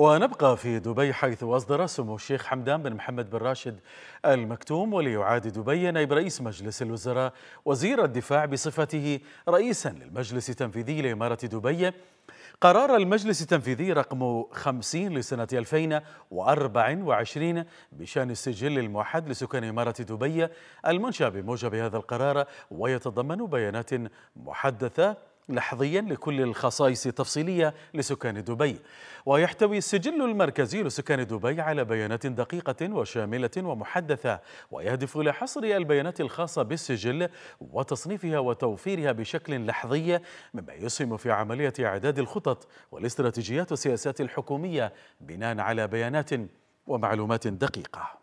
ونبقى في دبي حيث أصدر سمو الشيخ حمدان بن محمد بن راشد المكتوم وليعاد دبي نائب رئيس مجلس الوزراء وزير الدفاع بصفته رئيسا للمجلس التنفيذي لإمارة دبي قرار المجلس التنفيذي رقم 50 لسنة 2024 بشأن السجل الموحد لسكان إمارة دبي المنشأ بموجب هذا القرار ويتضمن بيانات محدثة لحظيا لكل الخصائص التفصيلية لسكان دبي ويحتوي السجل المركزي لسكان دبي على بيانات دقيقة وشاملة ومحدثة ويهدف إلى حصر البيانات الخاصة بالسجل وتصنيفها وتوفيرها بشكل لحظي مما يسهم في عملية إعداد الخطط والاستراتيجيات والسياسات الحكومية بناء على بيانات ومعلومات دقيقة